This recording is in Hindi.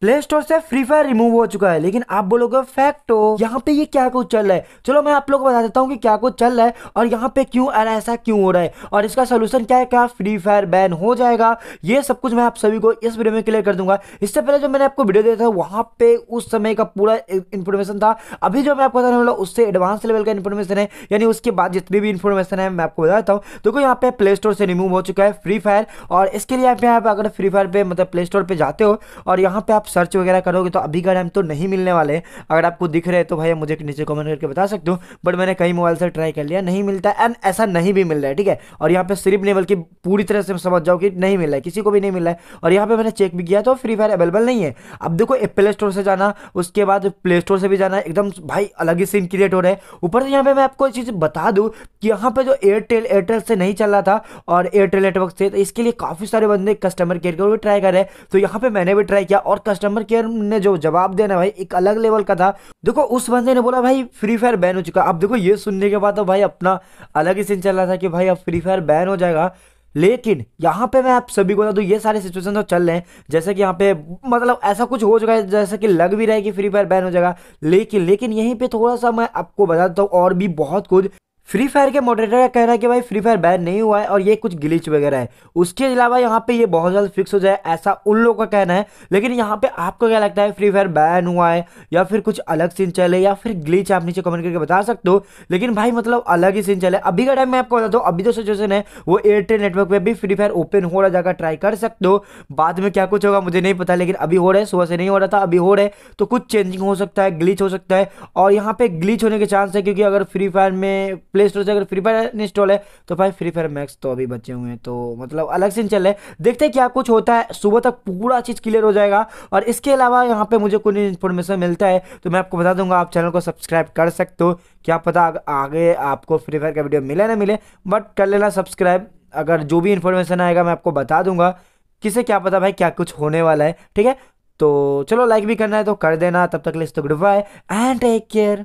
प्ले स्टोर से फ्री फायर रिमूव हो चुका है लेकिन आप बोलोगे फैक्ट हो यहाँ पे ये क्या कुछ चल रहा है चलो मैं आप लोग को बता देता हूँ कि क्या कुछ चल रहा है और यहाँ पे क्यों और ऐसा क्यों हो रहा है और इसका सोल्यूशन क्या है क्या फ्री फायर बैन हो जाएगा ये सब कुछ मैं आप सभी को इस वीडियो में क्लियर कर दूंगा इससे पहले जो मैंने आपको वीडियो दिया था वहाँ पे उस समय का पूरा इन्फॉर्मेशन था अभी जो मैं आपको बताने वाला उससे एडवांस लेवल का इन्फॉर्मेशन है यानी उसके बाद जितनी भी इन्फॉर्मेशन है मैं आपको बता देता हूँ देखो यहाँ पे प्ले स्टोर से रिमूव हो चुका है फ्री फायर और इसके लिए आप यहाँ पे अगर फ्री फायर पे मतलब प्ले स्टोर पर जाते हो और यहाँ पे आप सर्च वगैरह करोगे तो अभी का टाइम तो नहीं मिलने वाले अगर आपको दिख रहे तो भैया मुझे नीचे कॉमेंट करके बता सकते हो बट मैंने कई मोबाइल से ट्राई कर लिया नहीं मिलता एंड ऐसा नहीं भी मिल रहा है ठीक है और यहाँ पे सिर्फ नहीं बल्कि पूरी तरह से समझ जाओ कि नहीं मिल रहा है किसी को भी नहीं मिल रहा है और यहाँ पे मैंने चेक भी किया तो फ्री फायर अवेलेबल नहीं है अब देखो प्ले स्टोर से जाना उसके बाद प्ले स्टोर से भी जाना एकदम भाई अलग ही सीन क्रिएट हो रहा है ऊपर से यहाँ पे मैं आपको एक चीज़ बता दूँ कि यहाँ पे जो एयरटेल एयरटेल से नहीं चल रहा था और एयरटेल नेटवर्क से तो इसके लिए काफ़ी सारे बंदे कस्टमर केयर को भी ट्राई कर रहे हैं तो यहाँ पे मैंने भी ट्राई किया और कस्टमर केयर ने जो जवाब देना भाई एक अलग लेवल का था देखो उस बंदे ने बोला भाई फ्री फायर बैन हो चुका अब देखो ये सुनने के बाद तो भाई अपना अलग ही सीन चल रहा था कि भाई अब फ्री फायर बैन हो जाएगा लेकिन यहाँ पे मैं आप सभी को बता दूँ ये सारे सिचुएशन तो चल रहे हैं जैसे कि यहाँ पे मतलब ऐसा कुछ हो चुका है जैसे कि लग भी रहा है कि फ्री फायर बैन हो जाएगा लेकिन लेकिन यहीं पे थोड़ा सा मैं आपको बता देता हूँ और भी बहुत कुछ फ्री फायर के मॉडरेटर का कहना है कि भाई फ्री फायर बैन नहीं हुआ है और ये कुछ गिलीच वगैरह है उसके अलावा यहाँ पे ये बहुत ज़्यादा फिक्स हो जाए ऐसा उन लोगों का कहना है लेकिन यहाँ पे आपको क्या लगता है फ्री फायर बैन हुआ है या फिर कुछ अलग सीन चले या फिर ग्लीच आप नीचे कमेंट करके बता सकते हो लेकिन भाई मतलब अलग ही सीन चले अभी का टाइम मैं आपको बता दो अभी जो सिचुएशन है वो एयरटेल नेटवर्क पर भी फ्री फायर ओपन हो रहा जाकर ट्राई कर सकते हो बाद में क्या कुछ होगा मुझे नहीं पता लेकिन अभी हो रहा है सुबह से नहीं हो रहा था अभी हो रहा है तो कुछ चेंजिंग हो सकता है ग्लीच हो सकता है और यहाँ पर ग्लीच होने के चांस है क्योंकि अगर फ्री फायर में प्ले स्टोर से अगर फ्री फायर इंस्टॉल है तो भाई फ्री फायर मैक्स तो अभी बचे हुए हैं तो मतलब अलग से चल रहे है देखते हैं क्या कुछ होता है सुबह तक पूरा चीज़ क्लियर हो जाएगा और इसके अलावा यहाँ पर मुझे कोई इन्फॉर्मेशन मिलता है तो मैं आपको बता दूंगा आप चैनल को सब्सक्राइब कर सकते हो क्या पता आगे आपको फ्री फायर का वीडियो मिले ना मिले बट कर लेना सब्सक्राइब अगर जो भी इन्फॉर्मेशन आएगा मैं आपको बता दूंगा किसे क्या पता भाई क्या कुछ होने वाला है ठीक है तो चलो लाइक भी करना है तो कर देना तब तक लिस्ट तो good bye and take care